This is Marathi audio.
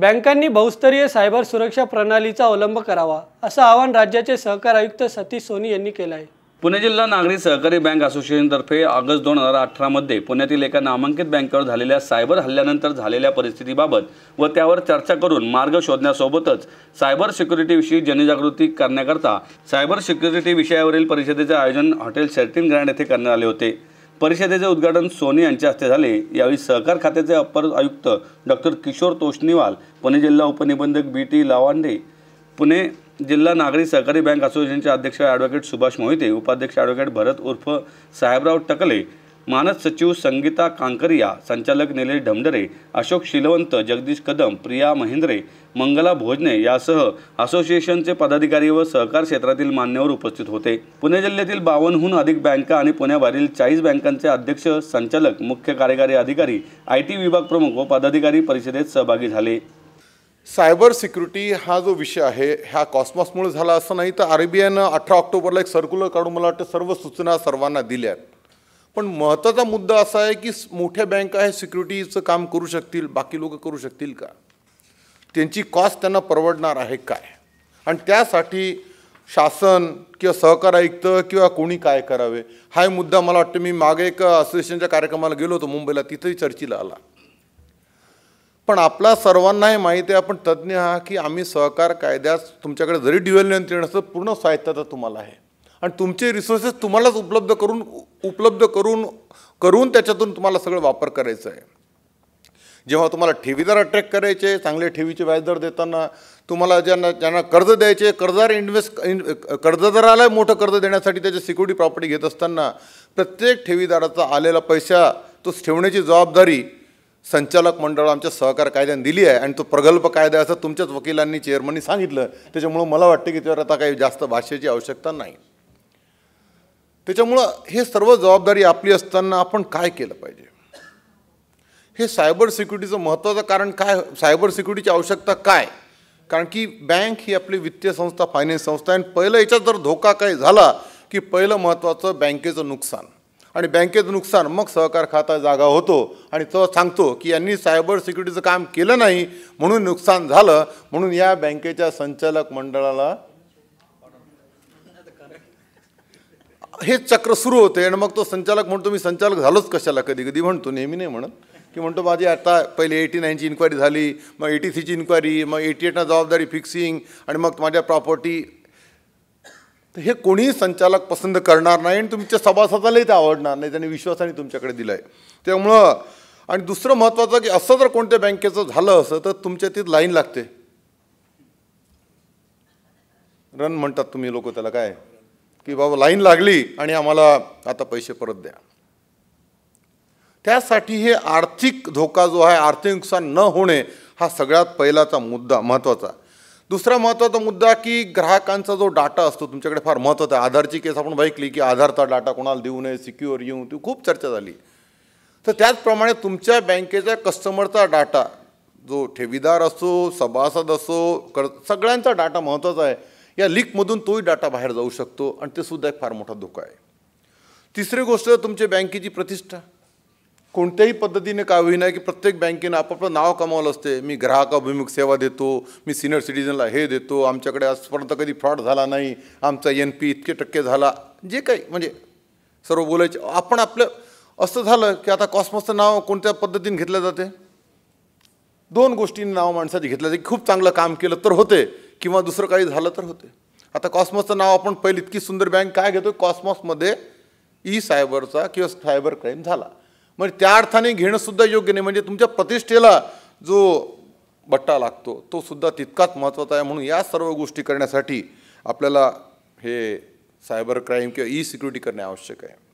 बँकांनी बहुस्तरीय सायबर सुरक्षा प्रणालीचा अवलंब करावा असं आवाहन राज्याचे सहकार आयुक्त सतीश सोनी यांनी केलं आहे पुणे जिल्हा नागरी सहकारी बँक असोसिएशनतर्फे ऑगस्ट दोन हजार अठरामध्ये पुण्यातील एका नामांकित बँकेवर झालेल्या सायबर हल्ल्यानंतर झालेल्या परिस्थितीबाबत व त्यावर चर्चा करून मार्ग शोधण्यासोबतच सायबर सिक्युरिटीविषयी जनजागृती करण्याकरता सायबर सिक्युरिटी विषयावरील परिषदेचे आयोजन हॉटेल सेल्टिन ग्रँड येथे करण्यात आले होते परिषदेचे उद्घाटन सोनी यांच्या हस्ते झाले यावेळी सहकार खात्याचे अपर आयुक्त डॉक्टर किशोर तोष्णीवाल पुणे जिल्हा उपनिबंधक बी टी लावांडे पुणे जिल्हा नागरी सहकारी बँक असोसिएशनचे अध्यक्ष ॲडव्होकेट सुभाष मोहिते उपाध्यक्ष ॲडव्होकेट भरत उर्फ साहेबराव टकले मानस सचिव संगीता कांकरिया संचालक निलेश ढमडरे अशोक शिलवंत जगदीश कदम प्रिया महेंद्रे मंगला भोजने यासह असोसिएशनचे पदाधिकारी व सहकार क्षेत्रातील मान्यवर उपस्थित होते पुणे जिल्ह्यातील बावन्नहून अधिक बँका आणि पुण्यावरील चाळीस बँकांचे अध्यक्ष संचालक मुख्य कार्यकारी अधिकारी आय टी विभाग प्रमुख व पदाधिकारी परिषदेत सहभागी झाले सायबर सिक्युरिटी हा जो विषय आहे हा कॉस्मॉसमुळे झाला असं नाही तर आर बी आयनं अठरा ऑक्टोबरला एक सर्क्युलर काढून मला वाटतं सर्व सूचना सर्वांना दिल्या आहेत पण महत्त्वाचा मुद्दा असा आहे की मोठ्या बँका हे सिक्युरिटीचं काम करू शकतील बाकी लोक करू शकतील का त्यांची कॉस्ट त्यांना परवडणार आहे काय आणि त्यासाठी शासन किंवा सहकार आयुक्त किंवा कोणी काय करावे हा मुद्दा मला वाटतं मी मागे एक असोसिएशनच्या कार्यक्रमाला गेलो होतो मुंबईला तिथंही चर्चेला आला पण आपला सर्वांनाही माहीत माहिती आहे आपण तज्ज्ञ हा की आम्ही सहकार कायद्यास तुमच्याकडे जरी डिव्हलमेंट e नियंत्रण असतं पूर्ण स्वायत्तता तुम्हाला आहे आणि तुमचे रिसोर्सेस तुम्हालाच उपलब्ध करून उपलब्ध करून करून त्याच्यातून तुम्हाला सगळं वापर करायचं आहे जेव्हा तुम्हाला ठेवीदार अट्रॅक्ट करायचे चांगले ठेवीचे व्याजदर देताना तुम्हाला ज्यांना ज्यांना कर्ज द्यायचे कर्जदार इन्व्हेस्ट इन कर्जदाराला मोठं कर्ज देण्यासाठी त्याची सिक्युरिटी प्रॉपर्टी घेत असताना प्रत्येक ठेवीदाराचा आलेला पैसा तो ठेवण्याची जबाबदारी संचालक मंडळ आमच्या सहकार कायद्याने दिली आहे आणि तो प्रगल्भ कायदा असं तुमच्याच वकिलांनी चेअरमननी सांगितलं त्याच्यामुळं मला वाटतं की त्यावर आता काही जास्त भाषेची आवश्यकता नाही त्याच्यामुळं हे सर्व जबाबदारी आपली असताना आपण काय केलं पाहिजे हे सायबर सिक्युरिटीचं महत्त्वाचं कारण काय सायबर सिक्युरिटीची आवश्यकता काय कारण की बँक ही आपली वित्तीय संस्था फायनान्स संस्था आणि पहिलं याच्यात जर धोका काही झाला की पहिलं महत्त्वाचं बँकेचं नुकसान आणि बँकेचं नुकसान मग सहकार खाता जागा होतो आणि तो सांगतो की यांनी सायबर सिक्युरिटीचं काम केलं नाही म्हणून नुकसान झालं म्हणून या बँकेच्या संचालक मंडळाला हे चक्र सुरू होते आणि मग तो संचालक म्हणतो मी संचालक झालोच कशाला कधी कधी म्हणतो नेहमी नाही म्हणत की म्हणतो माझी आता पहिले एटी नाईनची इन्क्वायरी झाली मग एटी थ्रीची इन्क्वायरी मग एटी एटना जबाबदारी फिक्सिंग आणि मग माझ्या प्रॉपर्टी तर हे कोणीही संचालक पसंत करणार नाही आणि तुमच्या सभासदालाही ते आवडणार नाही त्यांनी विश्वासाने तुमच्याकडे दिला आहे त्यामुळं आणि दुसरं महत्त्वाचं की असं जर कोणत्या बँकेचं झालं असं तर तुमच्या तिथं लाईन लागते रन म्हणतात तुम्ही लोक त्याला काय की बाबा लाईन लागली आणि आम्हाला आता पैसे परत द्या त्यासाठी हे आर्थिक धोका जो आहे आर्थिक नुकसान न होणे हा सगळ्यात पहिलाचा मुद्दा महत्त्वाचा दुसरा महत्त्वाचा मुद्दा की ग्राहकांचा जो डाटा असतो तुमच्याकडे फार महत्त्वाचा आहे आधारची केस आपण ऐकली की आधारचा डाटा कोणाला देऊ नये सिक्युअर येऊ ती खूप चर्चा झाली तर त्याचप्रमाणे तुमच्या बँकेचा कस्टमरचा डाटा जो ठेवीदार असो सभासद असो कर सगळ्यांचा डाटा महत्त्वाचा आहे या लीकमधून तोही डाटा बाहेर जाऊ शकतो आणि ते सुद्धा एक फार मोठा धोका आहे तिसरी गोष्ट तुमच्या बँकेची प्रतिष्ठा कोणत्याही पद्धतीने का होईना की प्रत्येक बँकेनं आपापलं नाव कमावलं असते मी अभिमुख सेवा देतो मी सिनियर सिटीजनला हे देतो आमच्याकडे आजपर्यंत कधी फ्रॉड झाला नाही आमचा एन पी इतके टक्के झाला जे काही म्हणजे सर्व बोलायचे आपण आपलं असं झालं की आता कॉस्मॉसचं नाव कोणत्या पद्धतीने घेतलं जाते दोन गोष्टींनी नाव माणसाची घेतलं जाते खूप चांगलं काम केलं तर होते किंवा दुसरं काही झालं तर होते आता कॉस्मॉसचं नाव आपण पहिले इतकी सुंदर बँक काय घेतो कॉस्मॉसमध्ये ई सायबरचा किंवा सायबर क्राईम झाला म्हणजे त्या अर्थाने घेणंसुद्धा योग्य नाही म्हणजे तुमच्या प्रतिष्ठेला जो बट्टा लागतो तो सुद्धा तितकाच महत्त्वाचा आहे म्हणून या सर्व गोष्टी करण्यासाठी आपल्याला हे सायबर क्राईम किंवा ई सिक्युरिटी करणे आवश्यक आहे